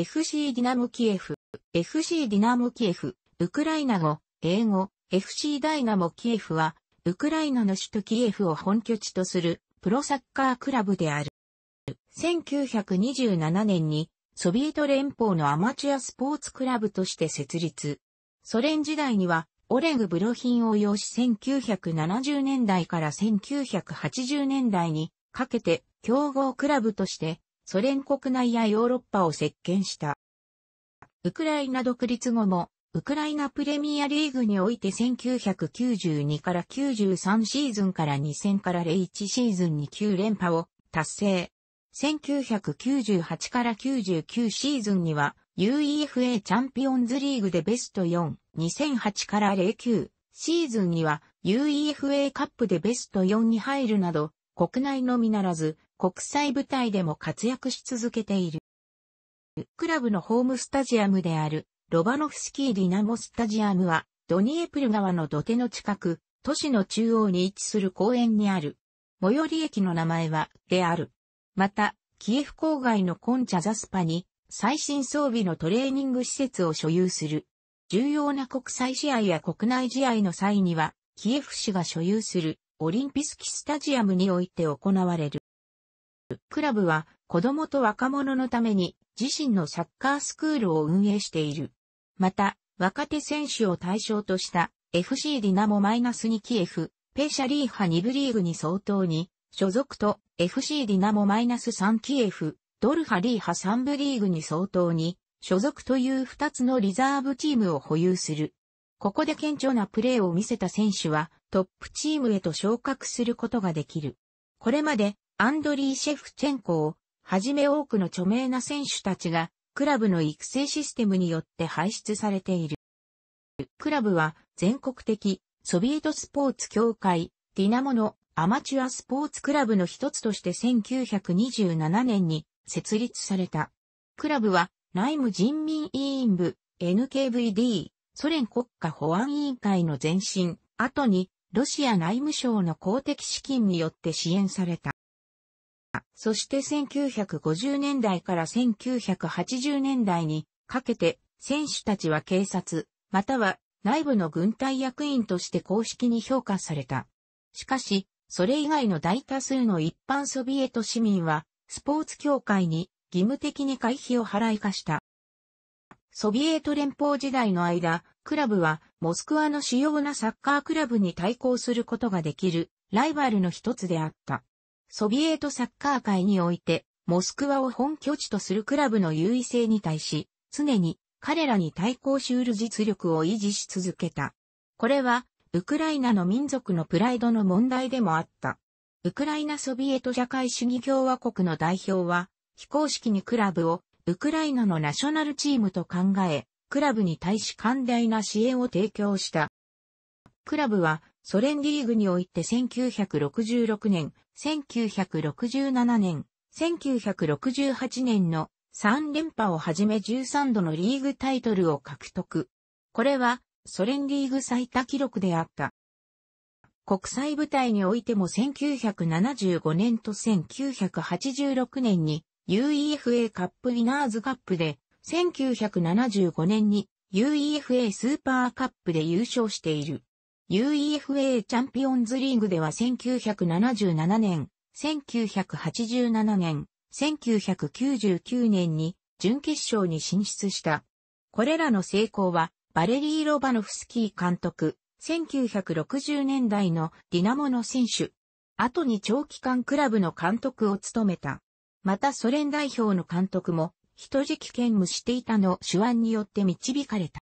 FC ディナムキエフ、FC ディナムキエフ、ウクライナ語、英語、FC ダイナモキエフは、ウクライナの首都キエフを本拠地とするプロサッカークラブである。1927年にソビエト連邦のアマチュアスポーツクラブとして設立。ソ連時代にはオレグ・ブロヒンを用し1970年代から1980年代にかけて競合クラブとしてソ連国内やヨーロッパを席巻した。ウクライナ独立後も、ウクライナプレミアリーグにおいて1992から93シーズンから2000から01シーズンに9連覇を達成。1998から99シーズンには UEFA チャンピオンズリーグでベスト4、2008から09シーズンには UEFA カップでベスト4に入るなど、国内のみならず国際舞台でも活躍し続けている。クラブのホームスタジアムであるロバノフスキー・ディナモスタジアムはドニエプル川の土手の近く、都市の中央に位置する公園にある。最寄り駅の名前は、である。また、キエフ郊外のコンチャザスパに、最新装備のトレーニング施設を所有する。重要な国際試合や国内試合の際には、キエフ市が所有するオリンピスキスタジアムにおいて行われる。クラブは子供と若者のために自身のサッカースクールを運営している。また、若手選手を対象とした FC ディナモマイナス2キエフ、ペシャリーハ2部リーグに相当に、所属と FC ディナモマイナス3キエフ、ドルハリーハ3部リーグに相当に、所属という2つのリザーブチームを保有する。ここで顕著なプレーを見せた選手はトップチームへと昇格することができる。これまでアンドリー・シェフチェンコを、はじめ多くの著名な選手たちが、クラブの育成システムによって排出されている。クラブは、全国的、ソビエトスポーツ協会、ディナモのアマチュアスポーツクラブの一つとして1927年に設立された。クラブは、内務人民委員部、NKVD、ソ連国家保安委員会の前身、後に、ロシア内務省の公的資金によって支援された。、そして1950年代から1980年代にかけて選手たちは警察、または内部の軍隊役員として公式に評価された。しかし、それ以外の大多数の一般ソビエト市民は、スポーツ協会に義務的に会費を払い化した。ソビエト連邦時代の間、クラブはモスクワの主要なサッカークラブに対抗することができるライバルの一つであった。ソビエトサッカー界において、モスクワを本拠地とするクラブの優位性に対し、常に彼らに対抗しうる実力を維持し続けた。これは、ウクライナの民族のプライドの問題でもあった。ウクライナソビエト社会主義共和国の代表は、非公式にクラブをウクライナのナショナルチームと考え、クラブに対し寛大な支援を提供した。クラブはソ連リーグにおいて1966年1967年、1968年の3連覇をはじめ13度のリーグタイトルを獲得。これはソ連リーグ最多記録であった。国際舞台においても1975年と1986年に UEFA カップウィナーズカップで、1975年に UEFA スーパーカップで優勝している。UEFA チャンピオンズリーグでは1977年、1987年、1999年に準決勝に進出した。これらの成功は、バレリー・ロバノフスキー監督、1960年代のディナモの選手。後に長期間クラブの監督を務めた。またソ連代表の監督も、人質権兼務していたの手腕によって導かれた。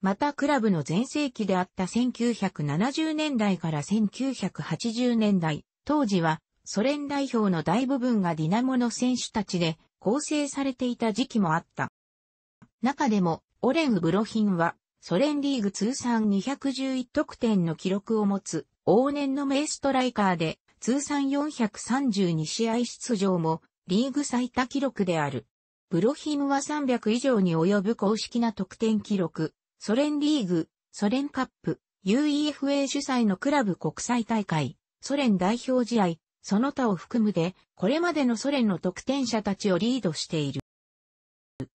またクラブの前世紀であった1970年代から1980年代、当時はソ連代表の大部分がディナモの選手たちで構成されていた時期もあった。中でも、オレン・ブロヒンは、ソ連リーグ通算211得点の記録を持つ、往年の名ストライカーで、通算432試合出場も、リーグ最多記録である。ブロヒンは300以上に及ぶ公式な得点記録、ソ連リーグ、ソ連カップ、UEFA 主催のクラブ国際大会、ソ連代表試合、その他を含むで、これまでのソ連の得点者たちをリードしている。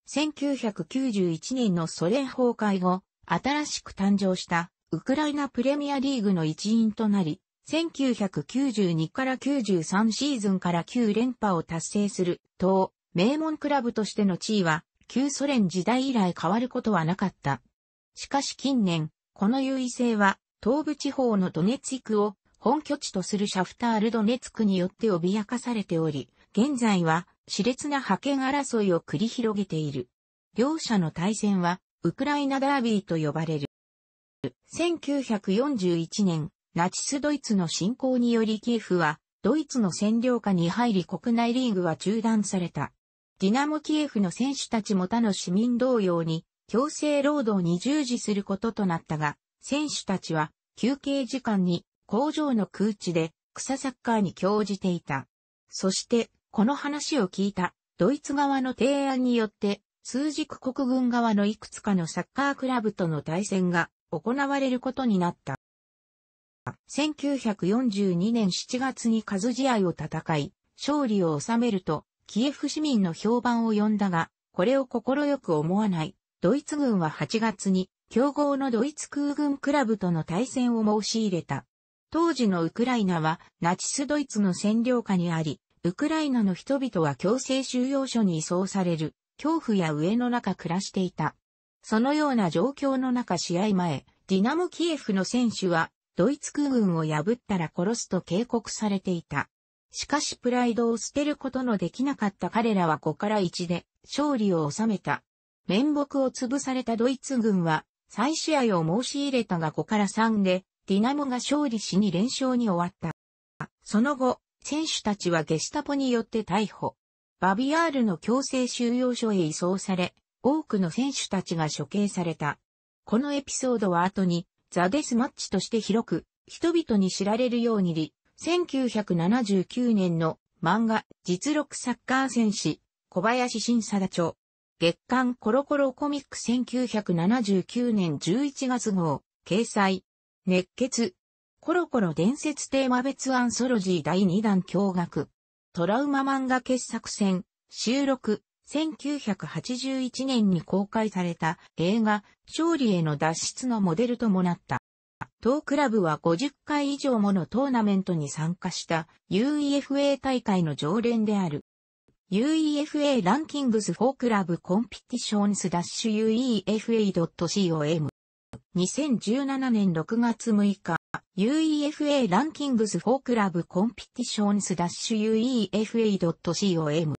1991年のソ連崩壊後、新しく誕生したウクライナプレミアリーグの一員となり、1992から93シーズンから9連覇を達成する、等、名門クラブとしての地位は、旧ソ連時代以来変わることはなかった。しかし近年、この優位性は、東部地方のドネツィクを本拠地とするシャフタールドネツクによって脅かされており、現在は熾烈な覇権争いを繰り広げている。両者の対戦は、ウクライナダービーと呼ばれる。1941年、ナチスドイツの侵攻によりキエフは、ドイツの占領下に入り国内リーグは中断された。ディナモキエフの選手たちも他の市民同様に、強制労働に従事することとなったが、選手たちは休憩時間に工場の空地で草サッカーに興じていた。そして、この話を聞いたドイツ側の提案によって、数軸国軍側のいくつかのサッカークラブとの対戦が行われることになった。1942年7月に数試合を戦い、勝利を収めると、キエフ市民の評判を呼んだが、これを快く思わないドイツ軍は8月に強豪のドイツ空軍クラブとの対戦を申し入れた。当時のウクライナはナチスドイツの占領下にあり、ウクライナの人々は強制収容所に移送される、恐怖や上の中暮らしていた。そのような状況の中試合前、ディナモキエフの選手は、ドイツ空軍を破ったら殺すと警告されていた。しかしプライドを捨てることのできなかった彼らは5から1で勝利を収めた。面目を潰されたドイツ軍は再試合を申し入れたが5から3で、ディナモが勝利しに連勝に終わった。その後、選手たちはゲシタポによって逮捕。バビアールの強制収容所へ移送され、多くの選手たちが処刑された。このエピソードは後に、ザ・デスマッチとして広く、人々に知られるようにり、1979年の漫画、実録サッカー戦士、小林新貞著、月刊コロコロコミック1979年11月号、掲載。熱血。コロコロ伝説テーマ別アンソロジー第2弾驚愕。トラウマ漫画傑作選。収録。1981年に公開された映画、勝利への脱出のモデルともなった。当クラブは50回以上ものトーナメントに参加した UEFA 大会の常連である。UEFA ランキングス4クラブコンピティションスダッシュ UEFA.com 2017年6月6日 UEFA ランキングス4クラブコンピティションスダッシュ UEFA.com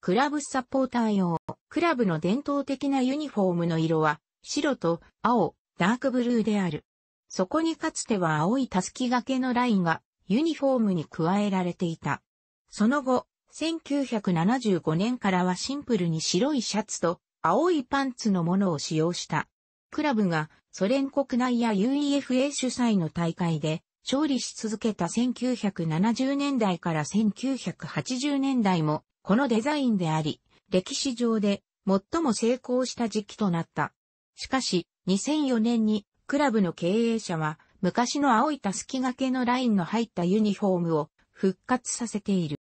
クラブサポーター用クラブの伝統的なユニフォームの色は白と青、ダークブルーである。そこにかつては青いたすき掛けのラインがユニフォームに加えられていた。その後、1975年からはシンプルに白いシャツと青いパンツのものを使用した。クラブがソ連国内や UEFA 主催の大会で勝利し続けた1970年代から1980年代もこのデザインであり、歴史上で最も成功した時期となった。しかし、2004年にクラブの経営者は昔の青いたすき掛けのラインの入ったユニフォームを復活させている。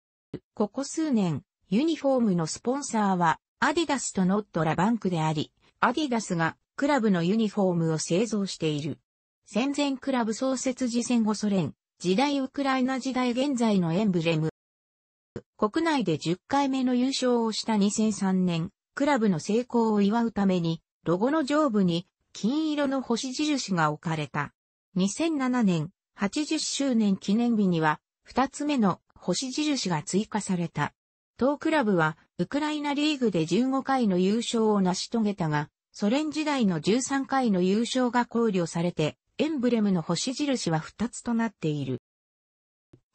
ここ数年、ユニフォームのスポンサーは、アディダスとノットラバンクであり、アディダスがクラブのユニフォームを製造している。戦前クラブ創設時戦後ソ連、時代ウクライナ時代現在のエンブレム。国内で10回目の優勝をした2003年、クラブの成功を祝うために、ロゴの上部に金色の星印が置かれた。2007年、80周年記念日には、2つ目の星印が追加された。当クラブは、ウクライナリーグで15回の優勝を成し遂げたが、ソ連時代の13回の優勝が考慮されて、エンブレムの星印は2つとなっている。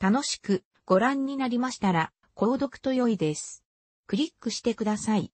楽しくご覧になりましたら、購読と良いです。クリックしてください。